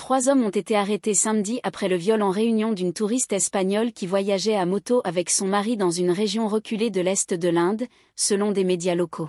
Trois hommes ont été arrêtés samedi après le viol en réunion d'une touriste espagnole qui voyageait à moto avec son mari dans une région reculée de l'Est de l'Inde, selon des médias locaux.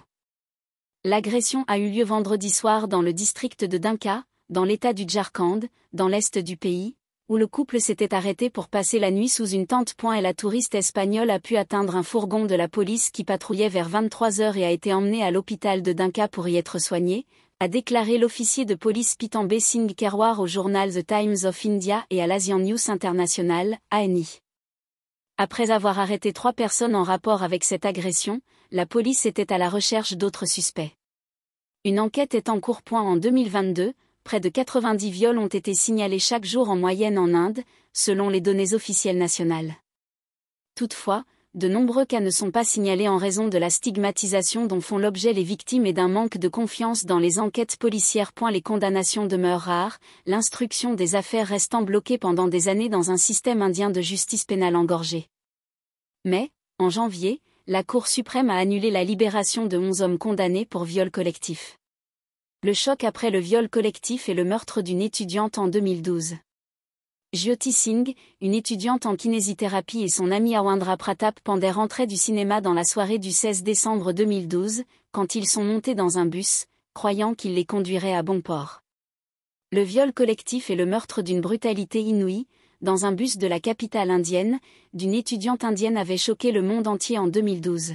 L'agression a eu lieu vendredi soir dans le district de Dinka, dans l'état du Jharkhand, dans l'Est du pays, où le couple s'était arrêté pour passer la nuit sous une tente. Point et la touriste espagnole a pu atteindre un fourgon de la police qui patrouillait vers 23 heures et a été emmenée à l'hôpital de Dinka pour y être soignée, a déclaré l'officier de police Pitambé Singh Kerwar au journal The Times of India et à l'Asian News International, ANI. Après avoir arrêté trois personnes en rapport avec cette agression, la police était à la recherche d'autres suspects. Une enquête est en cours. Point en 2022, près de 90 viols ont été signalés chaque jour en moyenne en Inde, selon les données officielles nationales. Toutefois, de nombreux cas ne sont pas signalés en raison de la stigmatisation dont font l'objet les victimes et d'un manque de confiance dans les enquêtes policières. Les condamnations demeurent rares, l'instruction des affaires restant bloquée pendant des années dans un système indien de justice pénale engorgé. Mais, en janvier, la Cour suprême a annulé la libération de 11 hommes condamnés pour viol collectif. Le choc après le viol collectif et le meurtre d'une étudiante en 2012. Jyoti Singh, une étudiante en kinésithérapie et son ami Awandra Pratap pendaient rentraient du cinéma dans la soirée du 16 décembre 2012, quand ils sont montés dans un bus, croyant qu'il les conduirait à bon port. Le viol collectif et le meurtre d'une brutalité inouïe, dans un bus de la capitale indienne, d'une étudiante indienne avait choqué le monde entier en 2012.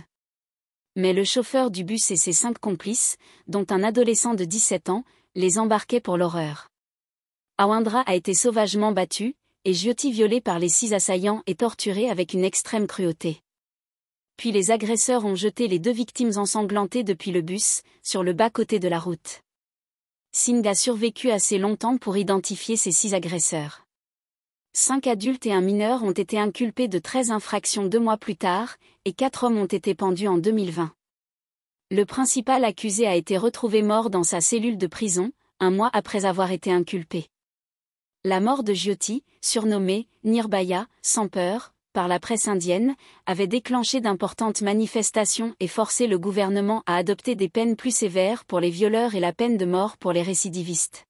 Mais le chauffeur du bus et ses cinq complices, dont un adolescent de 17 ans, les embarquaient pour l'horreur. Awindra a été sauvagement battu, et Jyoti violé par les six assaillants et torturée avec une extrême cruauté. Puis les agresseurs ont jeté les deux victimes ensanglantées depuis le bus, sur le bas-côté de la route. Singh a survécu assez longtemps pour identifier ces six agresseurs. Cinq adultes et un mineur ont été inculpés de 13 infractions deux mois plus tard, et quatre hommes ont été pendus en 2020. Le principal accusé a été retrouvé mort dans sa cellule de prison, un mois après avoir été inculpé. La mort de Jyoti, surnommée Nirbhaya, sans peur, par la presse indienne, avait déclenché d'importantes manifestations et forcé le gouvernement à adopter des peines plus sévères pour les violeurs et la peine de mort pour les récidivistes.